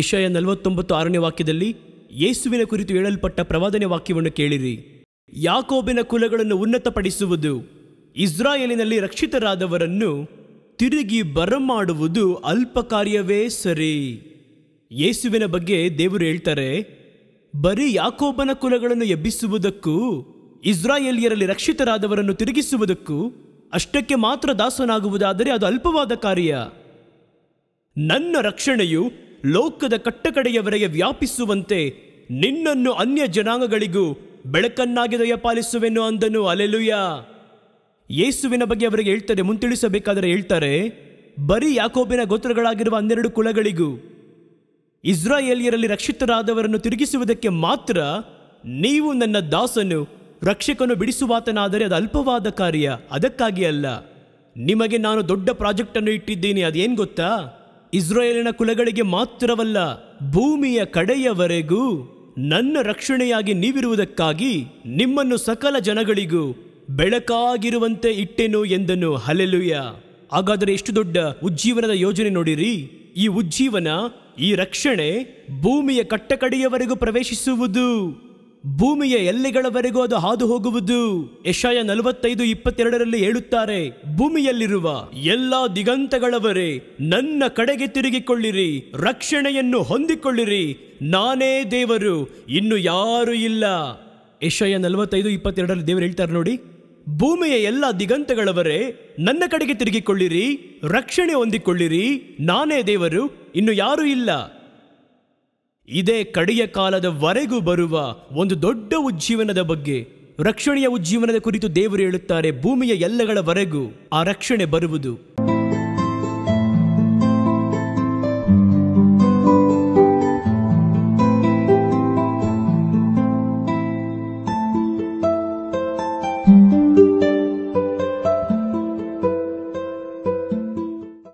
ಏಷಯ ನಲವತ್ತೊಂಬತ್ತು ಆರನೇ ವಾಕ್ಯದಲ್ಲಿ ಯೇಸುವಿನ ಕುರಿತು ಹೇಳಲ್ಪಟ್ಟ ಪ್ರವಾದನೆ ವಾಕ್ಯವನ್ನು ಕೇಳಿರಿ ಯಾಕೋಬಿನ ಕುಲಗಳನ್ನು ಉನ್ನತಪಡಿಸುವುದು ಇಸ್ರಾಯೇಲಿನಲ್ಲಿ ರಕ್ಷಿತರಾದವರನ್ನು ತಿರುಗಿ ಬರಮಾಡುವುದು ಅಲ್ಪ ಕಾರ್ಯವೇ ಸರಿ ಯೇಸುವಿನ ಬಗ್ಗೆ ದೇವರು ಹೇಳ್ತಾರೆ ಬರೀ ಯಾಕೋಬನ ಕುಲಗಳನ್ನು ಎಬ್ಬಿಸುವುದಕ್ಕೂ ಇಸ್ರಾಯೇಲಿಯರಲ್ಲಿ ರಕ್ಷಿತರಾದವರನ್ನು ತಿರುಗಿಸುವುದಕ್ಕೂ ಅಷ್ಟಕ್ಕೆ ಮಾತ್ರ ದಾಸನಾಗುವುದಾದರೆ ಅದು ಅಲ್ಪವಾದ ಕಾರ್ಯ ನನ್ನ ರಕ್ಷಣೆಯು ಲೋಕದ ಕಟ್ಟಕಡೆಯವರೆಗೆ ವ್ಯಾಪಿಸುವಂತೆ ನಿನ್ನನ್ನು ಅನ್ಯ ಜನಾಂಗಗಳಿಗೂ ಬೆಳಕನ್ನಾಗಿ ದಯಪಾಲಿಸುವೆನು ಅಂದನು ಅಲೆಲುಯ ಯೇಸುವಿನ ಬಗ್ಗೆ ಅವರಿಗೆ ಹೇಳ್ತಾರೆ ಮುಂತಿಳಿಸಬೇಕಾದರೆ ಹೇಳ್ತಾರೆ ಬರೀ ಯಾಕೋಬಿನ ಗೋತ್ರಗಳಾಗಿರುವ ಹನ್ನೆರಡು ಕುಲಗಳಿಗೂ ಇಸ್ರಾಯೇಲಿಯರಲ್ಲಿ ರಕ್ಷಿತರಾದವರನ್ನು ತಿರುಗಿಸುವುದಕ್ಕೆ ಮಾತ್ರ ನೀವು ನನ್ನ ದಾಸನು ರಕ್ಷಕನು ಬಿಡಿಸುವಾತನಾದರೆ ಅದು ಅಲ್ಪವಾದ ಕಾರ್ಯ ಅದಕ್ಕಾಗಿ ಅಲ್ಲ ನಿಮಗೆ ನಾನು ದೊಡ್ಡ ಪ್ರಾಜೆಕ್ಟನ್ನು ಇಟ್ಟಿದ್ದೀನಿ ಅದೇನು ಗೊತ್ತಾ ಇಸ್ರೇಲಿನ ಕುಲಗಳಿಗೆ ಮಾತ್ರವಲ್ಲ ಭೂಮಿಯ ಕಡೆಯವರೆಗೂ ನನ್ನ ರಕ್ಷಣೆಯಾಗಿ ನೀವಿರುವುದಕ್ಕಾಗಿ ನಿಮ್ಮನ್ನು ಸಕಲ ಜನಗಳಿಗೂ ಬೆಳಕಾಗಿರುವಂತೆ ಇಟ್ಟೆನು ಎಂದನು ಹಲೆಲುಯ್ಯ ಹಾಗಾದರೆ ಎಷ್ಟು ದೊಡ್ಡ ಉಜ್ಜೀವನದ ಯೋಜನೆ ನೋಡಿರಿ ಈ ಉಜ್ಜೀವನ ಈ ರಕ್ಷಣೆ ಭೂಮಿಯ ಕಟ್ಟಕಡೆಯವರೆಗೂ ಪ್ರವೇಶಿಸುವುದು ಭೂಮಿಯ ಎಲ್ಲೆಗಳವರೆಗೂ ಅದು ಹಾದು ಹೋಗುವುದು ಯಶಾಯ ನಲವತ್ತೈದು ಇಪ್ಪತ್ತೆರಡರಲ್ಲಿ ಹೇಳುತ್ತಾರೆ ಭೂಮಿಯಲ್ಲಿರುವ ಎಲ್ಲಾ ದಿಗಂತಗಳವರೇ ನನ್ನ ಕಡೆಗೆ ತಿರುಗಿಕೊಳ್ಳಿರಿ ರಕ್ಷಣೆಯನ್ನು ಹೊಂದಿಕೊಳ್ಳಿರಿ ನಾನೇ ದೇವರು ಇನ್ನು ಯಾರೂ ಇಲ್ಲ ಯಶಾಯ ನಲವತ್ತೈದು ಇಪ್ಪತ್ತೆರಡರಲ್ಲಿ ದೇವರು ಹೇಳ್ತಾರೆ ನೋಡಿ ಭೂಮಿಯ ಎಲ್ಲಾ ದಿಗಂತಗಳವರೇ ನನ್ನ ಕಡೆಗೆ ತಿರುಗಿಕೊಳ್ಳಿರಿ ರಕ್ಷಣೆ ಹೊಂದಿಕೊಳ್ಳಿರಿ ನಾನೇ ದೇವರು ಇನ್ನು ಯಾರೂ ಇಲ್ಲ ಇದೇ ಕಡೆಯ ಕಾಲದವರೆಗೂ ಬರುವ ಒಂದು ದೊಡ್ಡ ಉಜ್ಜೀವನದ ಬಗ್ಗೆ ರಕ್ಷಣೆಯ ಉಜ್ಜೀವನದ ಕುರಿತು ದೇವರು ಹೇಳುತ್ತಾರೆ ಭೂಮಿಯ ಎಲ್ಲಗಳವರೆಗೂ ಆ ರಕ್ಷಣೆ ಬರುವುದು